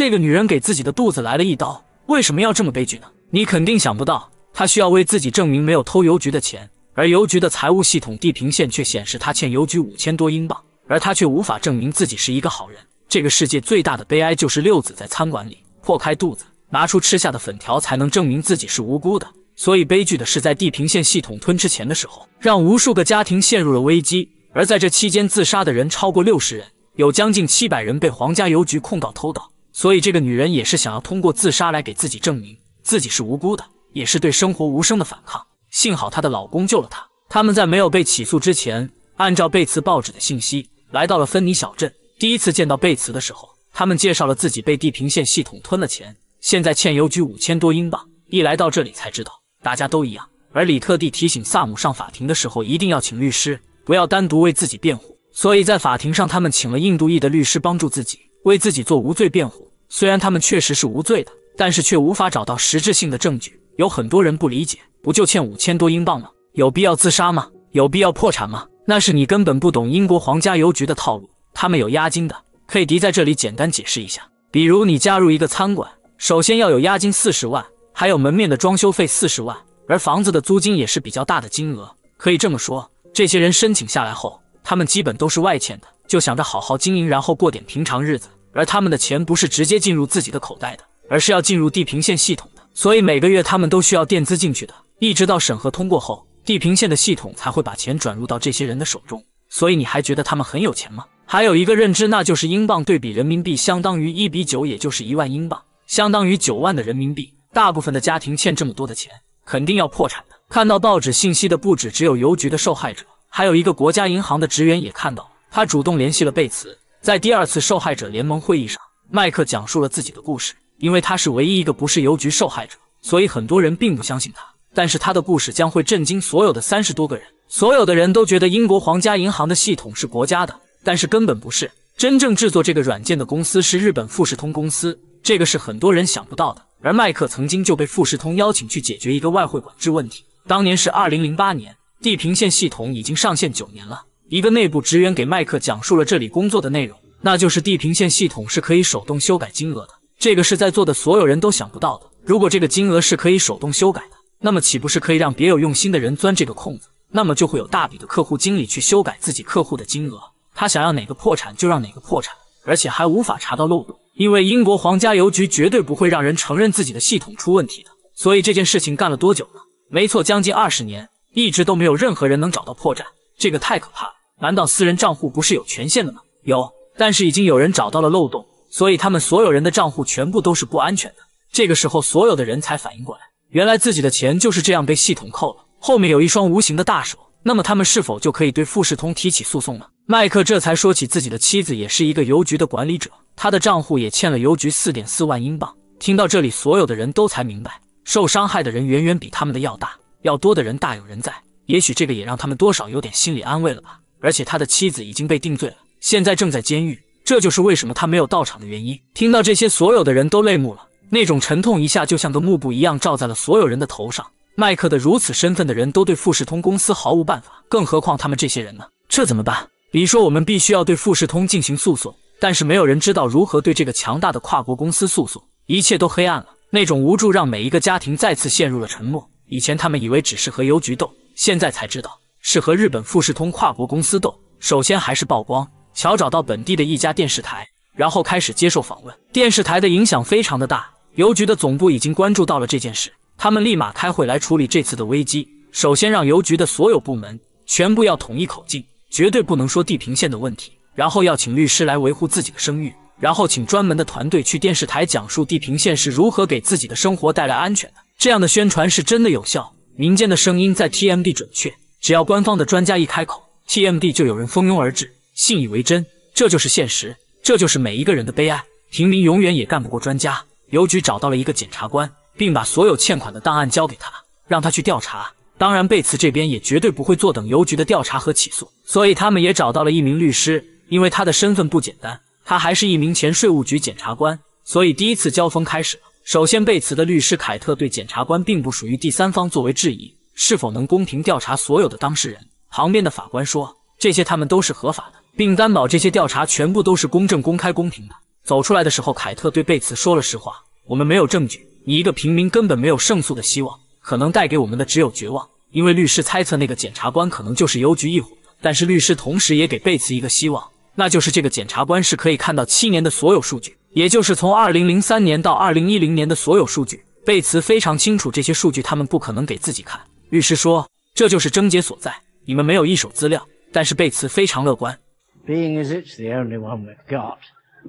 这个女人给自己的肚子来了一刀，为什么要这么悲剧呢？你肯定想不到，她需要为自己证明没有偷邮局的钱，而邮局的财务系统地平线却显示她欠邮局五千多英镑，而她却无法证明自己是一个好人。这个世界最大的悲哀就是六子在餐馆里破开肚子，拿出吃下的粉条，才能证明自己是无辜的。所以悲剧的是，在地平线系统吞吃钱的时候，让无数个家庭陷入了危机，而在这期间自杀的人超过六十人，有将近七百人被皇家邮局控告偷盗。所以，这个女人也是想要通过自杀来给自己证明自己是无辜的，也是对生活无声的反抗。幸好她的老公救了她。他们在没有被起诉之前，按照贝茨报纸的信息，来到了芬尼小镇。第一次见到贝茨的时候，他们介绍了自己被地平线系统吞了钱，现在欠邮局五千多英镑。一来到这里才知道，大家都一样。而李特地提醒萨姆上法庭的时候一定要请律师，不要单独为自己辩护。所以在法庭上，他们请了印度裔的律师帮助自己，为自己做无罪辩护。虽然他们确实是无罪的，但是却无法找到实质性的证据。有很多人不理解，不就欠五千多英镑吗？有必要自杀吗？有必要破产吗？那是你根本不懂英国皇家邮局的套路。他们有押金的可以迪在这里简单解释一下。比如你加入一个餐馆，首先要有押金四十万，还有门面的装修费四十万，而房子的租金也是比较大的金额。可以这么说，这些人申请下来后，他们基本都是外欠的，就想着好好经营，然后过点平常日子。而他们的钱不是直接进入自己的口袋的，而是要进入地平线系统的，所以每个月他们都需要垫资进去的，一直到审核通过后，地平线的系统才会把钱转入到这些人的手中。所以你还觉得他们很有钱吗？还有一个认知，那就是英镑对比人民币相当于一比九，也就是一万英镑相当于九万的人民币。大部分的家庭欠这么多的钱，肯定要破产的。看到报纸信息的不止只有邮局的受害者，还有一个国家银行的职员也看到，他主动联系了贝茨。在第二次受害者联盟会议上，麦克讲述了自己的故事。因为他是唯一一个不是邮局受害者，所以很多人并不相信他。但是他的故事将会震惊所有的三十多个人。所有的人都觉得英国皇家银行的系统是国家的，但是根本不是。真正制作这个软件的公司是日本富士通公司，这个是很多人想不到的。而麦克曾经就被富士通邀请去解决一个外汇管制问题，当年是二零零八年。地平线系统已经上线九年了。一个内部职员给麦克讲述了这里工作的内容，那就是地平线系统是可以手动修改金额的。这个是在座的所有人都想不到的。如果这个金额是可以手动修改的，那么岂不是可以让别有用心的人钻这个空子？那么就会有大笔的客户经理去修改自己客户的金额，他想要哪个破产就让哪个破产，而且还无法查到漏洞，因为英国皇家邮局绝对不会让人承认自己的系统出问题的。所以这件事情干了多久了？没错，将近二十年，一直都没有任何人能找到破绽。这个太可怕了。难道私人账户不是有权限的吗？有，但是已经有人找到了漏洞，所以他们所有人的账户全部都是不安全的。这个时候，所有的人才反应过来，原来自己的钱就是这样被系统扣了。后面有一双无形的大手，那么他们是否就可以对富士通提起诉讼呢？麦克这才说起自己的妻子也是一个邮局的管理者，他的账户也欠了邮局四点四万英镑。听到这里，所有的人都才明白，受伤害的人远远比他们的要大要多的人大有人在。也许这个也让他们多少有点心理安慰了吧。而且他的妻子已经被定罪了，现在正在监狱。这就是为什么他没有到场的原因。听到这些，所有的人都泪目了，那种沉痛一下就像个幕布一样罩在了所有人的头上。麦克的如此身份的人都对富士通公司毫无办法，更何况他们这些人呢？这怎么办？比说，我们必须要对富士通进行诉讼，但是没有人知道如何对这个强大的跨国公司诉讼。一切都黑暗了，那种无助让每一个家庭再次陷入了沉默。以前他们以为只是和邮局斗，现在才知道。是和日本富士通跨国公司斗，首先还是曝光。乔找到本地的一家电视台，然后开始接受访问。电视台的影响非常的大。邮局的总部已经关注到了这件事，他们立马开会来处理这次的危机。首先让邮局的所有部门全部要统一口径，绝对不能说地平线的问题。然后要请律师来维护自己的声誉，然后请专门的团队去电视台讲述地平线是如何给自己的生活带来安全的。这样的宣传是真的有效，民间的声音在 t m d 准确。只要官方的专家一开口，TMD 就有人蜂拥而至，信以为真。这就是现实，这就是每一个人的悲哀。平民永远也干不过专家。邮局找到了一个检察官，并把所有欠款的档案交给他，让他去调查。当然，贝茨这边也绝对不会坐等邮局的调查和起诉，所以他们也找到了一名律师，因为他的身份不简单，他还是一名前税务局检察官。所以第一次交锋开始了。首先，贝茨的律师凯特对检察官并不属于第三方，作为质疑。是否能公平调查所有的当事人？旁边的法官说：“这些他们都是合法的，并担保这些调查全部都是公正、公开、公平的。”走出来的时候，凯特对贝茨说了实话：“我们没有证据，你一个平民根本没有胜诉的希望，可能带给我们的只有绝望。”因为律师猜测那个检察官可能就是邮局一伙，但是律师同时也给贝茨一个希望，那就是这个检察官是可以看到七年的所有数据，也就是从二零零三年到二零一零年的所有数据。贝茨非常清楚这些数据，他们不可能给自己看。律师说：“这就是症结所在。你们没有一手资料，但是贝茨非常乐观。” Being the one it's only g as o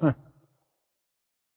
we've 哼！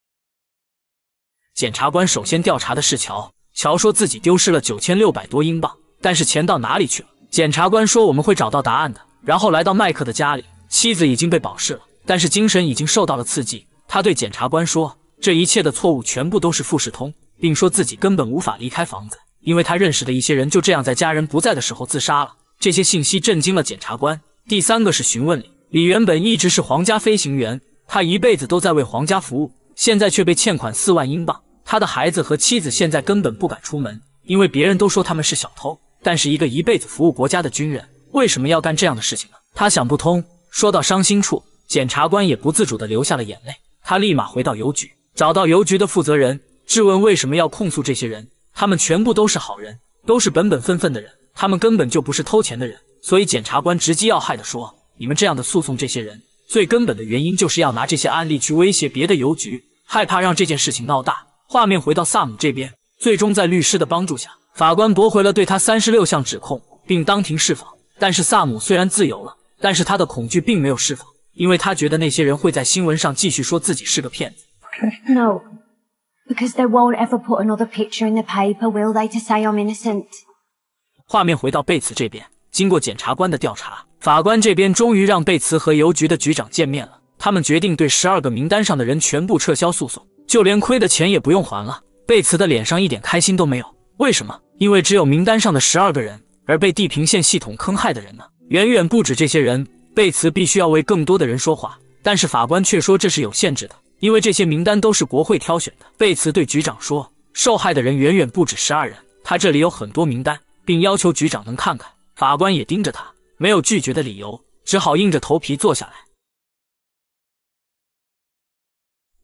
检察官首先调查的是乔。乔说自己丢失了九千六百多英镑，但是钱到哪里去了？检察官说：“我们会找到答案的。”然后来到麦克的家里，妻子已经被保释了，但是精神已经受到了刺激。他对检察官说：“这一切的错误全部都是富士通，并说自己根本无法离开房子。”因为他认识的一些人就这样在家人不在的时候自杀了，这些信息震惊了检察官。第三个是询问李，李原本一直是皇家飞行员，他一辈子都在为皇家服务，现在却被欠款四万英镑，他的孩子和妻子现在根本不敢出门，因为别人都说他们是小偷。但是一个一辈子服务国家的军人，为什么要干这样的事情呢？他想不通。说到伤心处，检察官也不自主的流下了眼泪。他立马回到邮局，找到邮局的负责人，质问为什么要控诉这些人。他们全部都是好人，都是本本分分的人，他们根本就不是偷钱的人。所以检察官直击要害的说：“你们这样的诉讼，这些人最根本的原因就是要拿这些案例去威胁别的邮局，害怕让这件事情闹大。”画面回到萨姆这边，最终在律师的帮助下，法官驳回了对他三十六项指控，并当庭释放。但是萨姆虽然自由了，但是他的恐惧并没有释放，因为他觉得那些人会在新闻上继续说自己是个骗子。No。because they won't ever put another picture in the paper will they to say i'm innocent 画面回到贝茨这边经过检察官的调查法官这边终于让贝茨和邮局的局长见面了他们决定对十二个名单上的人全部撤销诉讼就连亏的钱也不用还了贝茨的脸上一点开心都没有为什么因为只有名单上的十二个人而被地平线系统坑害的人呢远远不止这些人贝茨必须要为更多的人说话但是法官却说这是有限制的因为这些名单都是国会挑选的，贝茨对局长说：“受害的人远远不止十二人，他这里有很多名单，并要求局长能看看。”法官也盯着他，没有拒绝的理由，只好硬着头皮坐下来。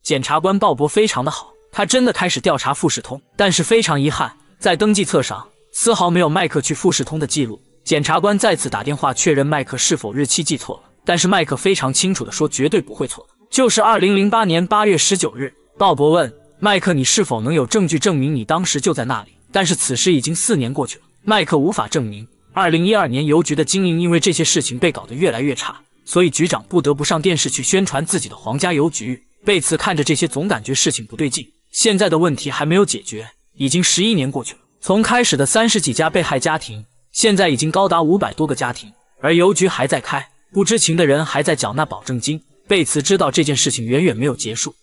检察官鲍勃非常的好，他真的开始调查富士通，但是非常遗憾，在登记册上丝毫没有迈克去富士通的记录。检察官再次打电话确认迈克是否日期记错了，但是迈克非常清楚的说绝对不会错。就是二零零八年八月十九日，鲍勃问麦克：“你是否能有证据证明你当时就在那里？”但是此时已经四年过去了，麦克无法证明。二零一二年，邮局的经营因为这些事情被搞得越来越差，所以局长不得不上电视去宣传自己的皇家邮局。贝茨看着这些，总感觉事情不对劲。现在的问题还没有解决，已经十一年过去了。从开始的三十几家被害家庭，现在已经高达五百多个家庭，而邮局还在开，不知情的人还在缴纳保证金。贝茨知道这件事情远远没有结束。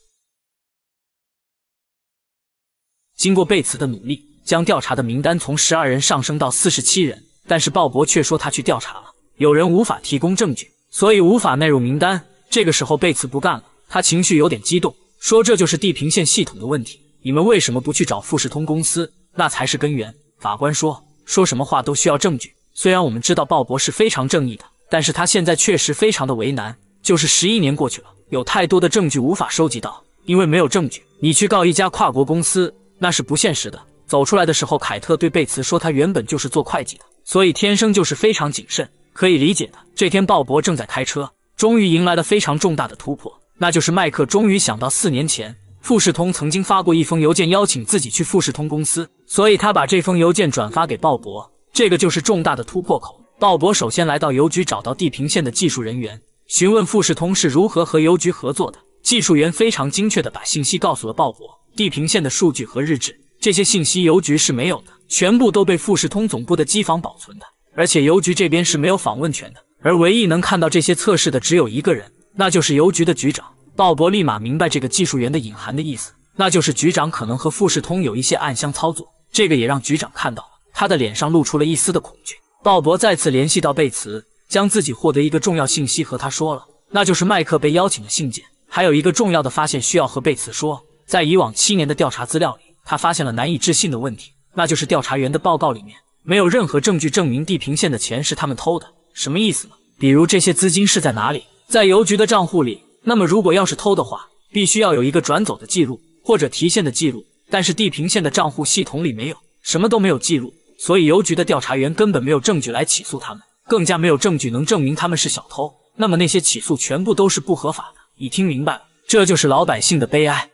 经过贝茨的努力，将调查的名单从十二人上升到四十七人，但是鲍勃却说他去调查了，有人无法提供证据，所以无法纳入名单。这个时候，贝茨不干了，他情绪有点激动，说：“这就是地平线系统的问题，你们为什么不去找富士通公司？那才是根源。”法官说：“说什么话都需要证据，虽然我们知道鲍勃是非常正义的，但是他现在确实非常的为难。”就是十一年过去了，有太多的证据无法收集到，因为没有证据，你去告一家跨国公司那是不现实的。走出来的时候，凯特对贝茨说，他原本就是做会计的，所以天生就是非常谨慎，可以理解的。这天，鲍勃正在开车，终于迎来了非常重大的突破，那就是麦克终于想到四年前富士通曾经发过一封邮件邀请自己去富士通公司，所以他把这封邮件转发给鲍勃，这个就是重大的突破口。鲍勃首先来到邮局，找到地平线的技术人员。询问富士通是如何和邮局合作的，技术员非常精确的把信息告诉了鲍勃。地平线的数据和日志，这些信息邮局是没有的，全部都被富士通总部的机房保存的，而且邮局这边是没有访问权的。而唯一能看到这些测试的只有一个人，那就是邮局的局长。鲍勃立马明白这个技术员的隐含的意思，那就是局长可能和富士通有一些暗箱操作，这个也让局长看到了，他的脸上露出了一丝的恐惧。鲍勃再次联系到贝茨。将自己获得一个重要信息和他说了，那就是麦克被邀请的信件，还有一个重要的发现需要和贝茨说。在以往七年的调查资料里，他发现了难以置信的问题，那就是调查员的报告里面没有任何证据证明地平线的钱是他们偷的。什么意思呢？比如这些资金是在哪里？在邮局的账户里。那么如果要是偷的话，必须要有一个转走的记录或者提现的记录，但是地平线的账户系统里没有，什么都没有记录，所以邮局的调查员根本没有证据来起诉他们。更加没有证据能证明他们是小偷，那么那些起诉全部都是不合法的。你听明白了，这就是老百姓的悲哀。